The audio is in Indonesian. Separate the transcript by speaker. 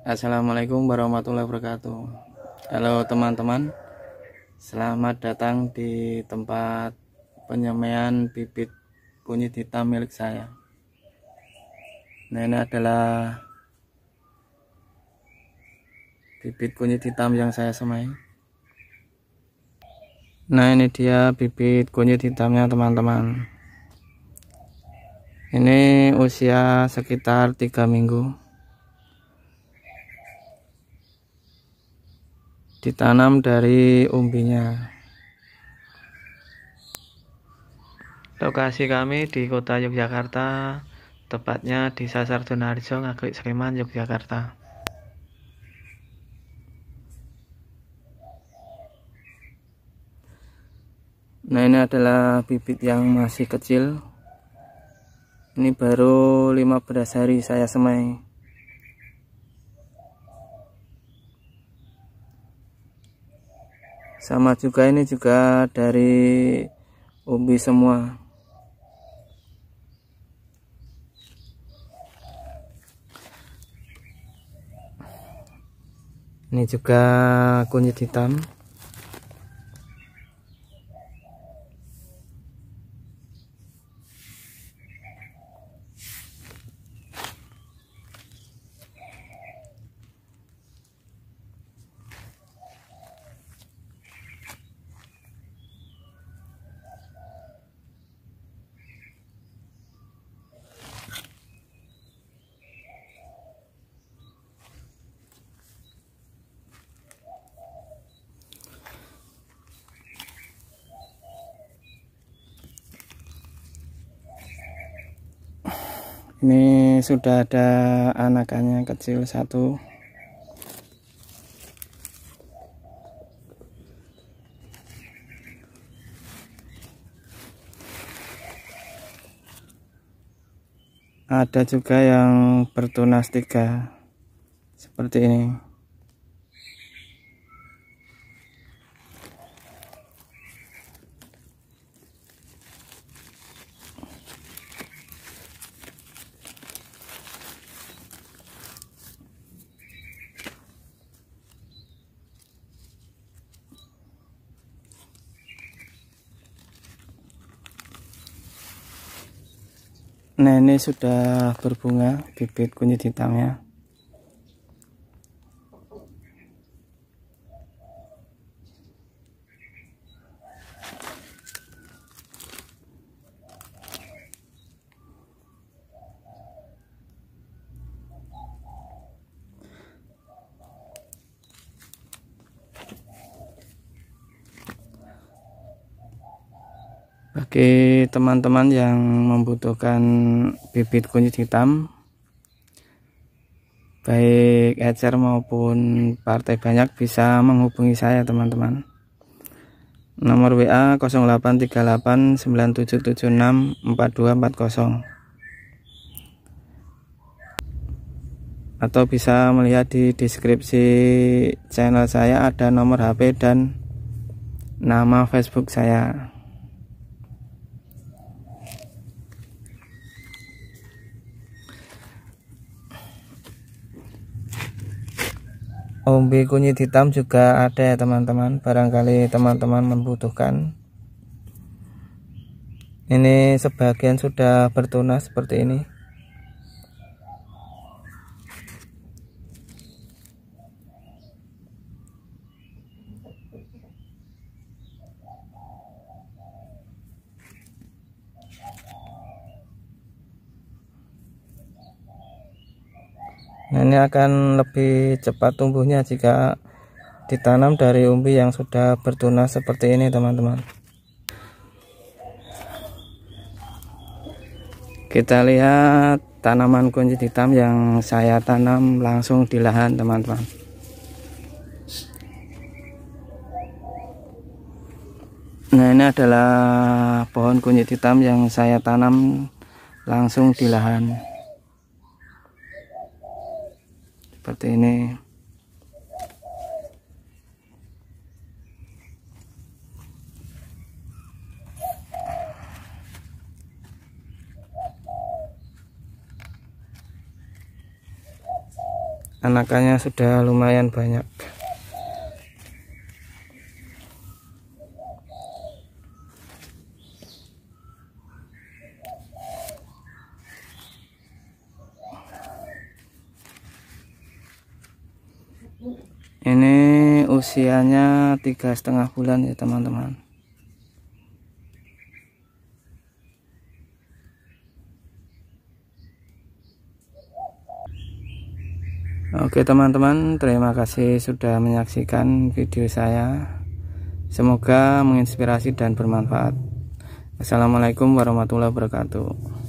Speaker 1: Assalamualaikum warahmatullahi wabarakatuh Halo teman-teman Selamat datang di tempat penyemaian bibit kunyit hitam milik saya Nah ini adalah Bibit kunyit hitam yang saya semai Nah ini dia bibit kunyit hitamnya teman-teman Ini usia sekitar 3 minggu ditanam dari umbinya lokasi kami di kota Yogyakarta tepatnya di Sasar Donarjo Ngaglik Sleman Yogyakarta Nah ini adalah bibit yang masih kecil Ini baru 15 hari saya semai sama juga ini juga dari ubi semua ini juga kunyit hitam ini sudah ada anakannya kecil satu ada juga yang bertunas tiga seperti ini Nenek sudah berbunga bibit kunyit hitamnya. bagi teman-teman yang membutuhkan bibit kunyit hitam baik ecer maupun partai banyak bisa menghubungi saya teman-teman nomor WA 0838 9776 4240 atau bisa melihat di deskripsi channel saya ada nomor HP dan nama Facebook saya ombe kunyit hitam juga ada ya teman-teman barangkali teman-teman membutuhkan ini sebagian sudah bertunas seperti ini ini akan lebih cepat tumbuhnya jika ditanam dari umbi yang sudah bertunas seperti ini teman-teman kita lihat tanaman kunci hitam yang saya tanam langsung di lahan teman-teman nah ini adalah pohon kunyit hitam yang saya tanam langsung di lahan seperti ini anakannya sudah lumayan banyak ini usianya tiga setengah bulan ya teman-teman Oke teman-teman, terima kasih sudah menyaksikan video saya. Semoga menginspirasi dan bermanfaat. Assalamualaikum warahmatullahi wabarakatuh.